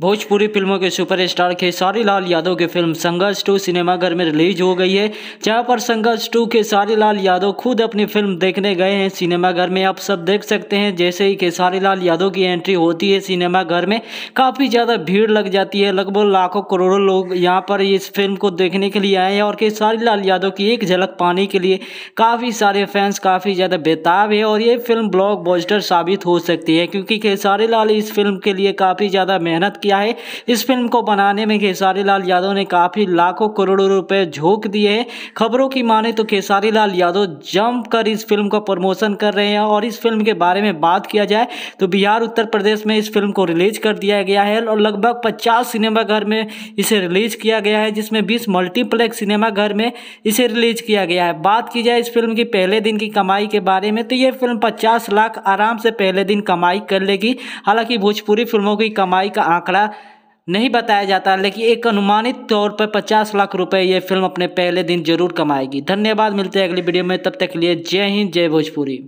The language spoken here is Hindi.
भोजपुरी फिल्मों के सुपरस्टार खेसारी लाल यादव की फिल्म संघर्ष टू सिनेमाघर में रिलीज हो गई है जहां पर संघर्ष टू खेसारी लाल यादव खुद अपनी फिल्म देखने गए हैं सिनेमाघर में आप सब देख सकते हैं जैसे ही खेसारी लाल यादव की एंट्री होती है सिनेमाघर में काफ़ी ज़्यादा भीड़ लग जाती है लगभग लाखों करोड़ों लोग यहाँ पर इस फिल्म को देखने के लिए आए हैं और खेसारी लाल यादव की एक झलक पाने के लिए काफ़ी सारे फैंस काफ़ी ज़्यादा बेताब है और ये फिल्म ब्लॉक साबित हो सकती है क्योंकि खेसारी लाल इस फिल्म के लिए काफ़ी ज़्यादा मेहनत की किया है इस फिल्म को बनाने में खेसारी लाल यादव ने काफ़ी लाखों करोड़ों रुपए झोंक दिए हैं खबरों की माने तो खेसारी लाल यादव जम कर इस फिल्म का प्रमोशन कर रहे हैं और इस फिल्म के बारे में बात किया जाए तो बिहार उत्तर प्रदेश में इस फिल्म को रिलीज कर दिया गया है और लगभग पचास सिनेमाघर में इसे रिलीज किया गया है जिसमें बीस मल्टीप्लेक्स सिनेमाघर में इसे रिलीज किया गया है बात की जाए इस फिल्म की पहले दिन की कमाई के बारे में तो यह फिल्म पचास लाख आराम से पहले दिन कमाई कर लेगी हालांकि भोजपुरी फिल्मों की कमाई का आंकड़ा द्वारा नहीं बताया जाता लेकिन एक अनुमानित तौर पर 50 लाख रुपए ये फिल्म अपने पहले दिन जरूर कमाएगी धन्यवाद मिलते हैं अगली वीडियो में तब तक के लिए जय हिंद जय भोजपुरी